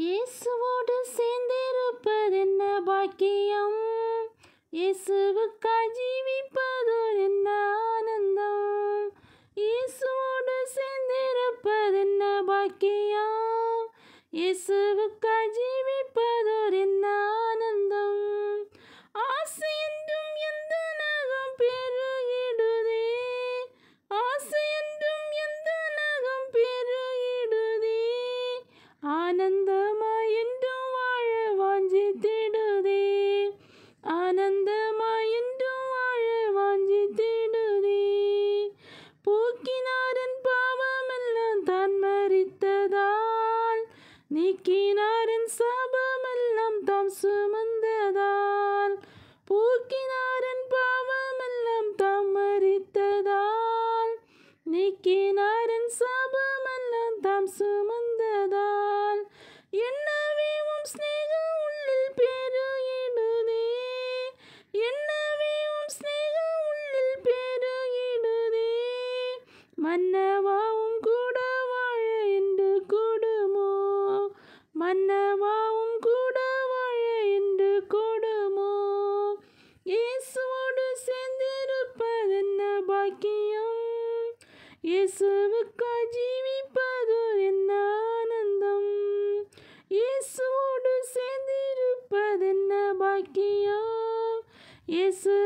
இயேசுவோடு சேர்ந்திருப்பது என்ன பாக்கியம் இயேசுவுக்காய் ஜீவிப்பது என்ன ஆனந்தம் இயேசுவோடு சேர்ந்திருப்பது என்ன பாக்கியம் இயேசுவுக்காய் ஜீவிப்பது என்ன ஆனந்தம் ஆசையென்றும் எந்த நகம் பெருகிடுதே ஆசையென்றும் எந்த நகம் பெருகிடுதே ஆனந்த நீக்கினாரின் சாபமெல்லாம் தாம் சுமந்ததால் பூக்கினாரின் பாவமெல்லாம் தாம் மறித்ததால் நீக்கினாரின் சாபமெல்லாம் தாம் சுமந்ததால் என்னவே உம் ஸ்நேகம் உள்ளில் பெருகிடுதே என்னவே உம் ஸ்நேகம் உள்ளில் பெருகிடுதே மன்னவா தேவாவும் கூட வாழ என்று கூடுமோ இயேசுவோடு சேர்ந்திருப்பதென்ன பாக்கியம் இயேசுவுக்கா ஜீவிப்பது என்ன ஆனந்தம் இயேசுவோடு சேர்ந்திருப்பதென்ன பாக்கியம் இயேசு